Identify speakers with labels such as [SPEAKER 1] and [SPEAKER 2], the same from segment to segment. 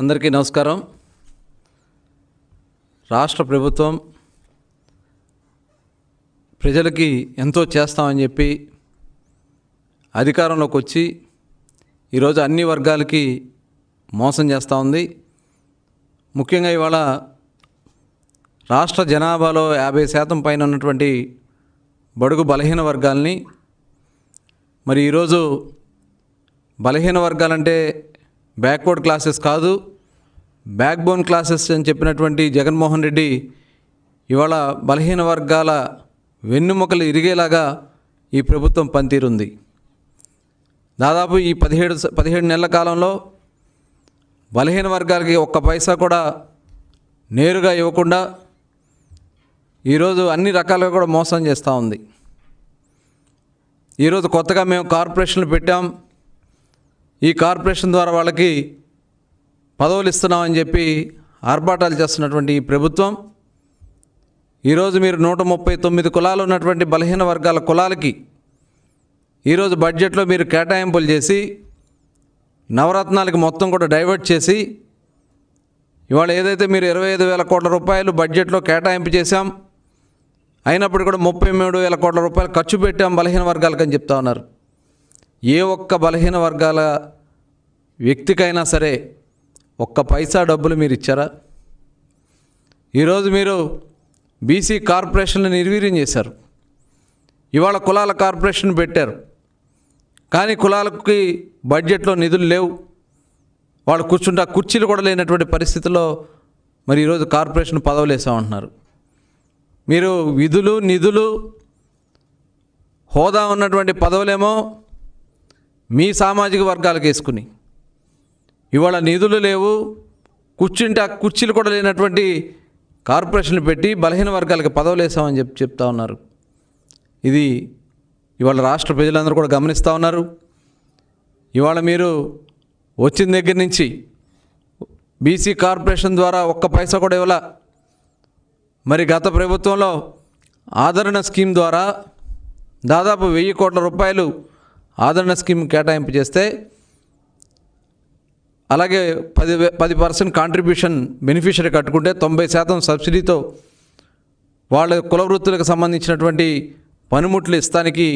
[SPEAKER 1] అందరికీ నమస్కారం రాష్ట్ర ప్రభుత్వం ప్రజలకి ఎంతో చేస్తామని చెప్పి అధికారంలోకి వచ్చి ఈరోజు అన్ని వర్గాలకి మోసం చేస్తూ ఉంది ముఖ్యంగా ఇవాళ రాష్ట్ర జనాభాలో యాభై శాతం పైన ఉన్నటువంటి బడుగు బలహీన వర్గాలని మరి ఈరోజు బలహీన వర్గాలంటే బ్యాక్వర్డ్ క్లాసెస్ కాదు బ్యాక్బోన్ క్లాసెస్ అని చెప్పినటువంటి జగన్మోహన్ రెడ్డి ఇవాళ బలహీన వర్గాల వెన్నుముకలు ఇరిగేలాగా ఈ ప్రభుత్వం పనితీరుంది దాదాపు ఈ పదిహేడు పదిహేడు నెలల కాలంలో బలహీన వర్గాలకి ఒక్క పైసా కూడా నేరుగా ఇవ్వకుండా ఈరోజు అన్ని రకాలుగా కూడా మోసం చేస్తూ ఉంది ఈరోజు కొత్తగా మేము కార్పొరేషన్లు పెట్టాం ఈ కార్పొరేషన్ ద్వారా వాళ్ళకి పదవులు ఇస్తున్నామని చెప్పి ఆర్భాటాలు చేస్తున్నటువంటి ఈ ప్రభుత్వం ఈరోజు మీరు నూట ముప్పై తొమ్మిది కులాలు ఉన్నటువంటి బలహీన వర్గాల కులాలకి ఈరోజు బడ్జెట్లో మీరు కేటాయింపులు చేసి నవరత్నాలకి మొత్తం కూడా డైవర్ట్ చేసి ఇవాళ ఏదైతే మీరు ఇరవై ఐదు వేల కోట్ల రూపాయలు బడ్జెట్లో కేటాయింపు చేశాం అయినప్పుడు కూడా ముప్పై మూడు వేల కోట్ల రూపాయలు ఖర్చు పెట్టాం బలహీన వర్గాలకు అని చెప్తా ఉన్నారు ఏ ఒక్క బలహీన వర్గాల వ్యక్తికైనా సరే ఒక్క పైసా డబ్బులు మీరు ఇచ్చారా ఈరోజు మీరు బీసీ కార్పొరేషన్లు నిర్వీర్యం చేశారు ఇవాళ కులాల కార్పొరేషన్ పెట్టారు కానీ కులాలకి బడ్జెట్లో నిధులు లేవు వాళ్ళు కూర్చుంటే కుర్చీలు కూడా లేనటువంటి పరిస్థితిలో మరి ఈరోజు కార్పొరేషన్ పదవులు వేసామంటున్నారు మీరు విధులు నిధులు హోదా ఉన్నటువంటి పదవులేమో మీ సామాజిక వర్గాలకు వేసుకుని ఇవాళ నిధులు లేవు కూర్చుంటే ఆ కుర్చీలు కూడా లేనటువంటి కార్పొరేషన్లు పెట్టి బలహీన వర్గాలకి పదవులు వేసామని చెప్పి చెప్తా ఉన్నారు ఇది ఇవాళ రాష్ట్ర ప్రజలందరూ కూడా గమనిస్తూ ఉన్నారు ఇవాళ మీరు వచ్చిన దగ్గర నుంచి బీసీ కార్పొరేషన్ ద్వారా ఒక్క పైసా కూడా ఇవ్వాల మరి గత ప్రభుత్వంలో ఆదరణ స్కీమ్ ద్వారా దాదాపు వెయ్యి కోట్ల రూపాయలు ఆదరణ స్కీమ్ కేటాయింపు చేస్తే అలాగే పది పది పర్సెంట్ కాంట్రిబ్యూషన్ బెనిఫిషరీ కట్టుకుంటే తొంభై శాతం సబ్సిడీతో వాళ్ళ కుల వృత్తులకు సంబంధించినటువంటి పనిముట్లు ఇస్తానికి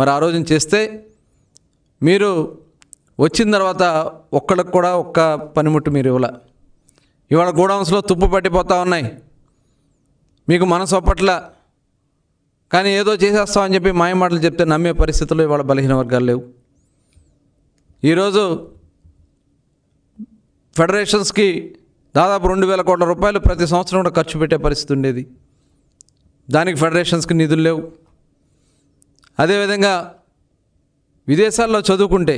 [SPEAKER 1] మరి ఆ రోజున చేస్తే మీరు వచ్చిన తర్వాత ఒక్కళ్ళకు కూడా ఒక్క పనిముట్టు మీరు ఇవ్వాల ఇవాళ గోడౌన్స్లో తుప్పు పట్టిపోతూ ఉన్నాయి మీకు మనసు అప్పట్ల కానీ ఏదో చేసేస్తామని చెప్పి మాయమాటలు చెప్తే నమ్మే పరిస్థితుల్లో ఇవాళ బలహీన వర్గాలు లేవు ఈరోజు ఫెడరేషన్స్కి దాదాపు రెండు వేల కోట్ల రూపాయలు ప్రతి సంవత్సరం కూడా ఖర్చు పెట్టే పరిస్థితి ఉండేది దానికి ఫెడరేషన్స్కి నిధులు లేవు అదేవిధంగా విదేశాల్లో చదువుకుంటే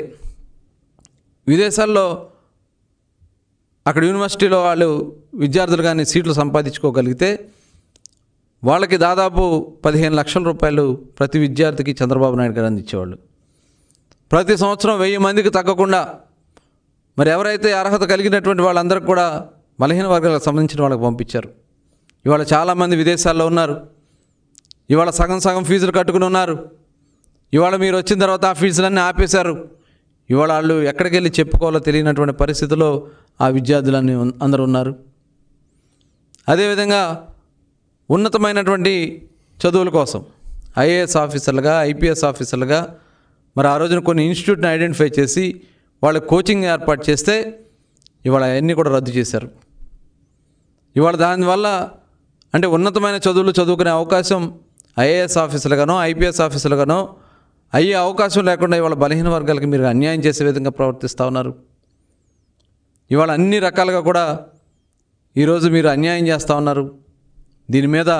[SPEAKER 1] విదేశాల్లో అక్కడ యూనివర్సిటీలో వాళ్ళు విద్యార్థులు కానీ సీట్లు సంపాదించుకోగలిగితే వాళ్ళకి దాదాపు పదిహేను లక్షల రూపాయలు ప్రతి విద్యార్థికి చంద్రబాబు నాయుడు గారు అందించేవాళ్ళు ప్రతి సంవత్సరం వెయ్యి మందికి తగ్గకుండా మరి ఎవరైతే అర్హత కలిగినటువంటి వాళ్ళందరికీ కూడా బలహీన వర్గాలకు సంబంధించిన వాళ్ళకి పంపించారు ఇవాళ చాలామంది విదేశాల్లో ఉన్నారు ఇవాళ సగం సగం ఫీజులు కట్టుకుని ఉన్నారు ఇవాళ మీరు వచ్చిన తర్వాత ఆ ఫీజులన్నీ ఆపేశారు ఇవాళ వాళ్ళు ఎక్కడికి వెళ్ళి చెప్పుకోవాలో తెలియనటువంటి పరిస్థితిలో ఆ విద్యార్థులన్నీ అందరూ ఉన్నారు అదేవిధంగా ఉన్నతమైనటువంటి చదువుల కోసం ఐఏఎస్ ఆఫీసర్లుగా ఐపీఎస్ ఆఫీసర్లుగా మరి ఆ రోజున కొన్ని ఇన్స్టిట్యూట్ని ఐడెంటిఫై చేసి వాళ్ళ కోచింగ్ ఏర్పాటు చేస్తే ఇవాళ అవన్నీ కూడా రద్దు చేశారు ఇవాళ దానివల్ల అంటే ఉన్నతమైన చదువులు చదువుకునే అవకాశం ఐఏఎస్ ఆఫీసులుగానో ఐపీఎస్ ఆఫీసులుగానో అయ్యే అవకాశం లేకుండా ఇవాళ బలహీన వర్గాలకి మీరు అన్యాయం చేసే విధంగా ప్రవర్తిస్తూ ఉన్నారు ఇవాళ అన్ని రకాలుగా కూడా ఈరోజు మీరు అన్యాయం చేస్తూ ఉన్నారు దీని మీద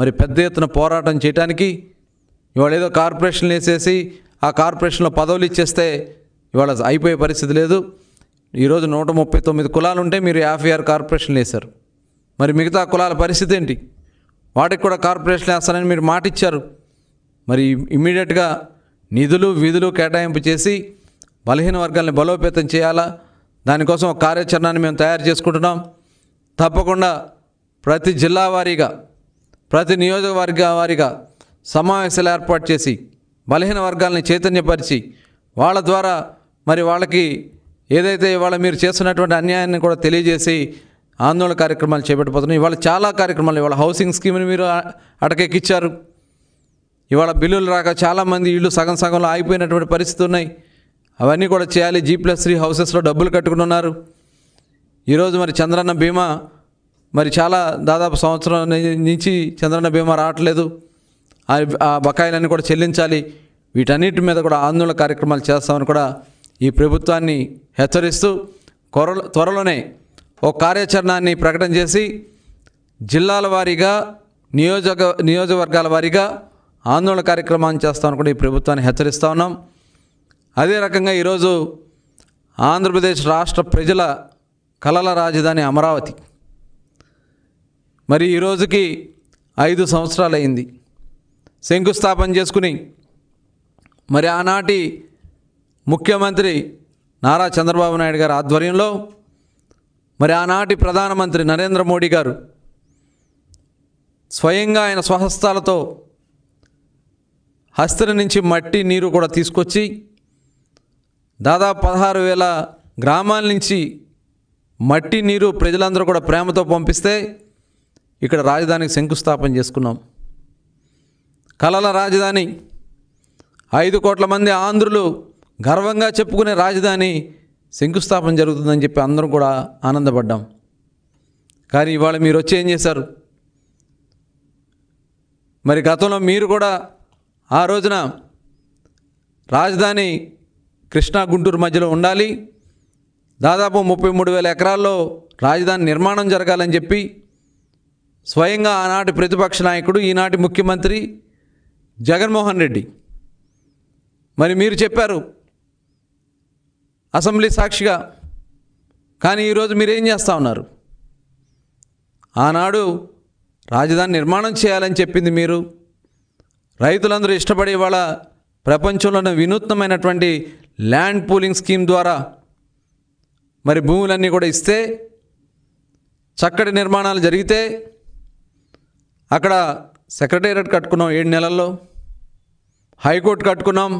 [SPEAKER 1] మరి పెద్ద ఎత్తున పోరాటం చేయడానికి ఇవాళ ఏదో కార్పొరేషన్లు వేసేసి ఆ కార్పొరేషన్లో పదవులు ఇచ్చేస్తే ఇవాళ అయిపోయే పరిస్థితి లేదు ఈరోజు నూట ముప్పై తొమ్మిది కులాలు ఉంటే మీరు యాభై ఆర్ కార్పొరేషన్ వేశారు మరి మిగతా కులాల పరిస్థితి ఏంటి వాటికి కూడా కార్పొరేషన్ వేస్తానని మీరు మాట ఇచ్చారు మరి ఇమ్మీడియట్గా నిధులు విధులు కేటాయింపు చేసి బలహీన వర్గాల్ని బలోపేతం చేయాలా దానికోసం ఒక కార్యాచరణని మేము తయారు చేసుకుంటున్నాం తప్పకుండా ప్రతి జిల్లా వారీగా ప్రతి నియోజకవర్గ వారీగా సమావేశాలు ఏర్పాటు చేసి బలహీన వర్గాలని చైతన్యపరిచి వాళ్ళ ద్వారా మరి వాళ్ళకి ఏదైతే ఇవాళ మీరు చేస్తున్నటువంటి అన్యాయాన్ని కూడా తెలియజేసి ఆందోళన కార్యక్రమాలు చేపట్టిపోతున్నాయి ఇవాళ చాలా కార్యక్రమాలు ఇవాళ హౌసింగ్ స్కీమ్ని మీరు అటకెక్కిచ్చారు ఇవాళ బిల్లులు రాక చాలామంది ఇళ్ళు సగం సగంలో ఆగిపోయినటువంటి పరిస్థితి ఉన్నాయి అవన్నీ కూడా చేయాలి జీ ప్లస్ త్రీ హౌసెస్లో డబ్బులు ఉన్నారు ఈరోజు మరి చంద్రన్న బీమా మరి చాలా దాదాపు సంవత్సరం నుంచి చంద్రన్న బీమా రావట్లేదు ఆ బకాయిలన్నీ కూడా చెల్లించాలి వీటన్నిటి మీద కూడా ఆందోళన కార్యక్రమాలు చేస్తామని కూడా ఈ ప్రభుత్వాన్ని హెచ్చరిస్తూ త్వరలోనే ఒక కార్యాచరణాన్ని ప్రకటన చేసి జిల్లాల వారీగా నియోజక నియోజకవర్గాల వారీగా ఆందోళన కార్యక్రమాన్ని చేస్తామని కూడా ఈ ప్రభుత్వాన్ని హెచ్చరిస్తూ ఉన్నాం అదే రకంగా ఈరోజు ఆంధ్రప్రదేశ్ రాష్ట్ర ప్రజల కలల రాజధాని అమరావతి మరి ఈరోజుకి ఐదు సంవత్సరాలు అయింది శంకుస్థాపన చేసుకుని మరి ఆనాటి ముఖ్యమంత్రి నారా చంద్రబాబు నాయుడు గారి ఆధ్వర్యంలో మరి ఆనాటి ప్రధానమంత్రి నరేంద్ర మోడీ గారు స్వయంగా ఆయన స్వహస్తాలతో హస్తుల నుంచి మట్టి నీరు కూడా తీసుకొచ్చి దాదాపు పదహారు వేల గ్రామాల నుంచి మట్టి నీరు ప్రజలందరూ కూడా ప్రేమతో పంపిస్తే ఇక్కడ రాజధానికి శంకుస్థాపన చేసుకున్నాం కలల రాజధాని ఐదు కోట్ల మంది ఆంధ్రులు గర్వంగా చెప్పుకునే రాజధాని శంకుస్థాపన జరుగుతుందని చెప్పి అందరం కూడా ఆనందపడ్డాం కానీ ఇవాళ మీరు వచ్చి ఏం చేశారు మరి గతంలో మీరు కూడా ఆ రోజున రాజధాని కృష్ణా గుంటూరు మధ్యలో ఉండాలి దాదాపు ముప్పై మూడు వేల ఎకరాల్లో రాజధాని నిర్మాణం జరగాలని చెప్పి స్వయంగా ఆనాటి ప్రతిపక్ష నాయకుడు ఈనాటి ముఖ్యమంత్రి జగన్మోహన్ రెడ్డి మరి మీరు చెప్పారు అసెంబ్లీ సాక్షిగా కానీ ఈరోజు మీరేం చేస్తూ ఉన్నారు ఆనాడు రాజధాని నిర్మాణం చేయాలని చెప్పింది మీరు రైతులందరూ ఇష్టపడే ఇవాళ ప్రపంచంలోనే వినూత్నమైనటువంటి ల్యాండ్ పూలింగ్ స్కీమ్ ద్వారా మరి భూములన్నీ కూడా ఇస్తే చక్కటి నిర్మాణాలు జరిగితే అక్కడ సెక్రటేరియట్ కట్టుకున్నాం ఏడు నెలల్లో హైకోర్టు కట్టుకున్నాం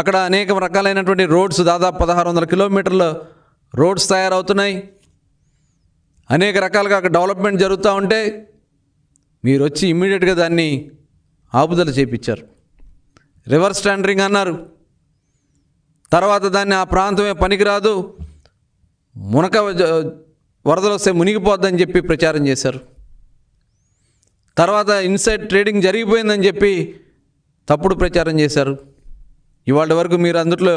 [SPEAKER 1] అక్కడ అనేక రకాలైనటువంటి రోడ్స్ దాదాపు పదహారు వందల కిలోమీటర్లు రోడ్స్ తయారవుతున్నాయి అనేక రకాలుగా అక్కడ డెవలప్మెంట్ జరుగుతూ ఉంటే మీరు వచ్చి ఇమ్మీడియట్గా దాన్ని ఆపుదల చేపించారు రివర్స్ టెండరింగ్ అన్నారు తర్వాత దాన్ని ఆ ప్రాంతమే పనికిరాదు మునక వరదలు వస్తే మునిగిపోద్దని చెప్పి ప్రచారం చేశారు తర్వాత ఇన్సైడ్ ట్రేడింగ్ జరిగిపోయిందని చెప్పి తప్పుడు ప్రచారం చేశారు ఇవాళ వరకు మీరు అందుట్లో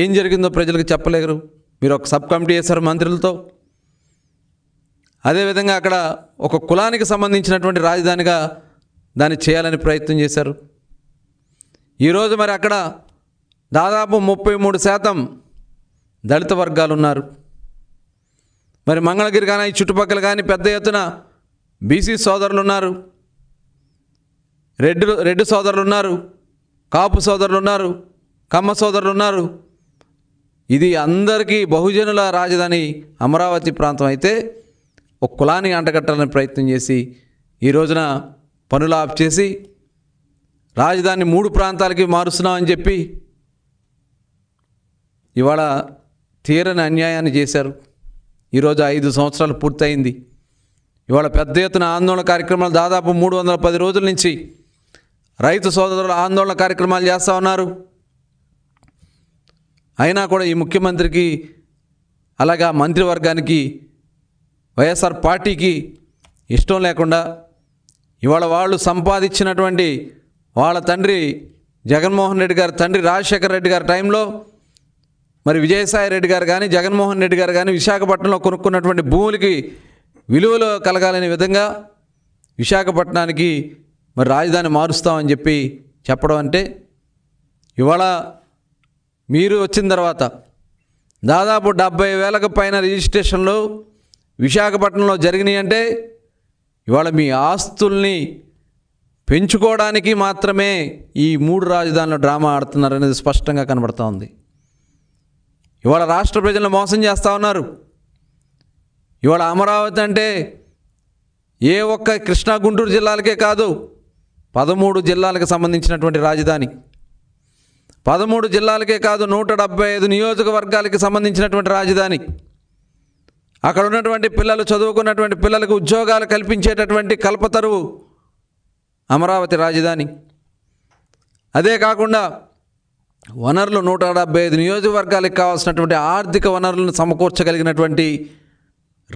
[SPEAKER 1] ఏం జరిగిందో ప్రజలకు చెప్పలేరు మీరు ఒక సబ్ కమిటీ వేశారు మంత్రులతో అదేవిధంగా అక్కడ ఒక కులానికి సంబంధించినటువంటి రాజధానిగా దాన్ని చేయాలని ప్రయత్నం చేశారు ఈరోజు మరి అక్కడ దాదాపు ముప్పై మూడు శాతం దళిత వర్గాలు ఉన్నారు మరి మంగళగిరి కానీ చుట్టుపక్కల కానీ పెద్ద ఎత్తున బీసీ సోదరులు ఉన్నారు రెడ్డి రెడ్డి సోదరులు ఉన్నారు కాపు సోదరులు ఉన్నారు కమ్మ సోదరులు ఉన్నారు ఇది అందరికీ బహుజనుల రాజధాని అమరావతి ప్రాంతం అయితే ఒక కులానికి అంటగట్టాలని ప్రయత్నం చేసి ఈ రోజున పనులు ఆఫ్ చేసి రాజధాని మూడు ప్రాంతాలకి మారుస్తున్నామని చెప్పి ఇవాళ తీరని అన్యాయాన్ని చేశారు ఈరోజు ఐదు సంవత్సరాలు పూర్తయింది ఇవాళ పెద్ద ఎత్తున ఆందోళన కార్యక్రమాలు దాదాపు మూడు వందల పది రోజుల నుంచి రైతు సోదరుల ఆందోళన కార్యక్రమాలు చేస్తూ ఉన్నారు అయినా కూడా ఈ ముఖ్యమంత్రికి అలాగా మంత్రివర్గానికి వైఎస్ఆర్ పార్టీకి ఇష్టం లేకుండా ఇవాళ వాళ్ళు సంపాదించినటువంటి వాళ్ళ తండ్రి జగన్మోహన్ రెడ్డి గారి తండ్రి రాజశేఖర రెడ్డి గారి టైంలో మరి విజయసాయి రెడ్డి గారు కానీ జగన్మోహన్ రెడ్డి గారు కానీ విశాఖపట్నంలో కొనుక్కున్నటువంటి భూములకి విలువలు కలగాలనే విధంగా విశాఖపట్నానికి మరి రాజధాని మారుస్తామని చెప్పి చెప్పడం అంటే ఇవాళ మీరు వచ్చిన తర్వాత దాదాపు డెబ్బై వేలకు పైన రిజిస్ట్రేషన్లు విశాఖపట్నంలో జరిగినాయి అంటే ఇవాళ మీ ఆస్తుల్ని పెంచుకోవడానికి మాత్రమే ఈ మూడు రాజధానుల డ్రామా ఆడుతున్నారనేది స్పష్టంగా కనబడుతూ ఉంది ఇవాళ రాష్ట్ర ప్రజలను మోసం చేస్తూ ఉన్నారు ఇవాళ అమరావతి అంటే ఏ ఒక్క కృష్ణా గుంటూరు జిల్లాలకే కాదు పదమూడు జిల్లాలకు సంబంధించినటువంటి రాజధాని పదమూడు జిల్లాలకే కాదు నూట డెబ్బై ఐదు నియోజకవర్గాలకి సంబంధించినటువంటి రాజధాని అక్కడ ఉన్నటువంటి పిల్లలు చదువుకున్నటువంటి పిల్లలకు ఉద్యోగాలు కల్పించేటటువంటి కల్పతరువు అమరావతి రాజధాని అదే కాకుండా వనరులు నూట డెబ్బై ఐదు నియోజకవర్గాలకు కావాల్సినటువంటి ఆర్థిక వనరులను సమకూర్చగలిగినటువంటి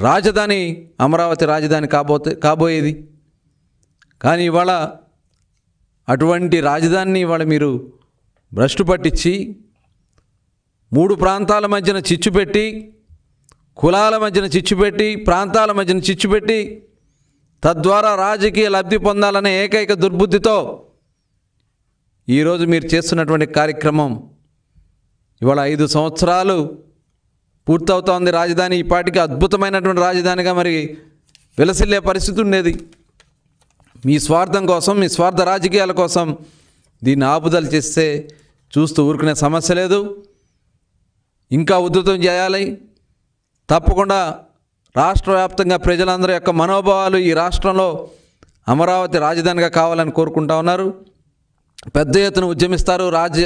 [SPEAKER 1] రాజధాని అమరావతి రాజధాని కాబోతే కాబోయేది కానీ ఇవాళ అటువంటి రాజధానిని ఇవాళ మీరు భ్రష్టు పట్టించి మూడు ప్రాంతాల మధ్యన చిచ్చు పెట్టి కులాల మధ్యన చిచ్చు పెట్టి ప్రాంతాల మధ్యన చిచ్చు పెట్టి తద్వారా రాజకీయ లబ్ధి పొందాలనే ఏకైక దుర్బుద్ధితో ఈరోజు మీరు చేస్తున్నటువంటి కార్యక్రమం ఇవాళ ఐదు సంవత్సరాలు పూర్తవుతోంది రాజధాని ఇప్పటికీ అద్భుతమైనటువంటి రాజధానిగా మరి విలసిల్లే పరిస్థితి ఉండేది మీ స్వార్థం కోసం మీ స్వార్థ రాజకీయాల కోసం దీన్ని ఆపుదల చేస్తే చూస్తూ ఊరుకునే సమస్య లేదు ఇంకా ఉధృతం చేయాలి తప్పకుండా రాష్ట్ర వ్యాప్తంగా ప్రజలందరి యొక్క మనోభావాలు ఈ రాష్ట్రంలో అమరావతి రాజధానిగా కావాలని కోరుకుంటా ఉన్నారు పెద్ద ఎత్తున ఉద్యమిస్తారు రాజ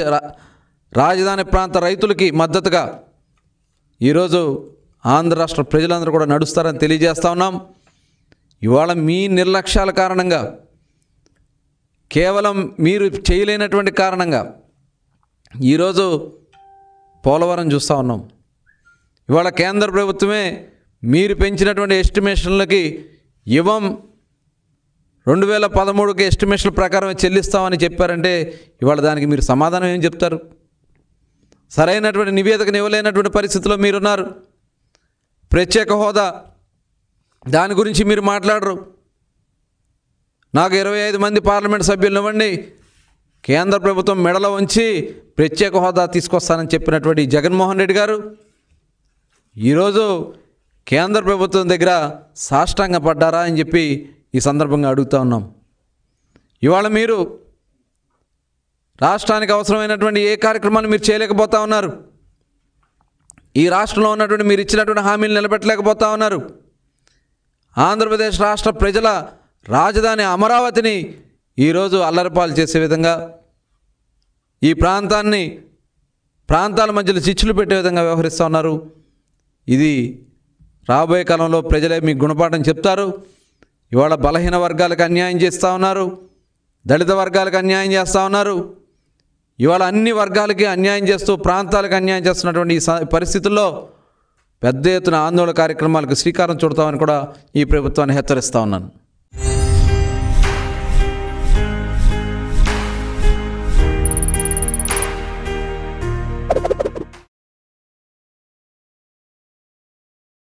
[SPEAKER 1] రాజధాని ప్రాంత రైతులకి మద్దతుగా ఈరోజు ఆంధ్ర రాష్ట్ర ప్రజలందరూ కూడా నడుస్తారని తెలియజేస్తా ఉన్నాం ఇవాళ మీ నిర్లక్ష్యాల కారణంగా కేవలం మీరు చేయలేనటువంటి కారణంగా ఈరోజు పోలవరం చూస్తూ ఉన్నాం ఇవాళ కేంద్ర ప్రభుత్వమే మీరు పెంచినటువంటి ఎస్టిమేషన్లకి ఇవ్వం రెండు వేల పదమూడుకి ఎస్టిమేషన్ల ప్రకారం చెల్లిస్తామని చెప్పారంటే ఇవాళ దానికి మీరు సమాధానం ఏం చెప్తారు సరైనటువంటి నివేదికను ఇవ్వలేనటువంటి పరిస్థితిలో మీరున్నారు ప్రత్యేక హోదా దాని గురించి మీరు మాట్లాడరు నాకు ఇరవై ఐదు మంది పార్లమెంట్ సభ్యులను ఇవ్వండి కేంద్ర ప్రభుత్వం మెడలో ఉంచి ప్రత్యేక హోదా తీసుకొస్తానని చెప్పినటువంటి జగన్మోహన్ రెడ్డి గారు ఈరోజు కేంద్ర ప్రభుత్వం దగ్గర సాష్టంగా పడ్డారా అని చెప్పి ఈ సందర్భంగా అడుగుతూ ఉన్నాం ఇవాళ మీరు రాష్ట్రానికి అవసరమైనటువంటి ఏ కార్యక్రమాన్ని మీరు చేయలేకపోతా ఉన్నారు ఈ రాష్ట్రంలో ఉన్నటువంటి మీరు ఇచ్చినటువంటి హామీలు నిలబెట్టలేకపోతా ఉన్నారు ఆంధ్రప్రదేశ్ రాష్ట్ర ప్రజల రాజధాని అమరావతిని ఈరోజు అల్లరిపాలు చేసే విధంగా ఈ ప్రాంతాన్ని ప్రాంతాల మధ్యలో చిచ్చులు పెట్టే విధంగా వ్యవహరిస్తూ ఉన్నారు ఇది రాబోయే కాలంలో ప్రజలే మీకు గుణపాఠం చెప్తారు ఇవాళ బలహీన వర్గాలకు అన్యాయం చేస్తూ ఉన్నారు దళిత వర్గాలకు అన్యాయం చేస్తూ ఉన్నారు ఇవాళ అన్ని వర్గాలకి అన్యాయం చేస్తూ ప్రాంతాలకు అన్యాయం చేస్తున్నటువంటి ఈ పరిస్థితుల్లో పెద్ద ఎత్తున ఆందోళన కార్యక్రమాలకు శ్రీకారం చుడతామని కూడా ఈ ప్రభుత్వాన్ని హెచ్చరిస్తూ ఉన్నాను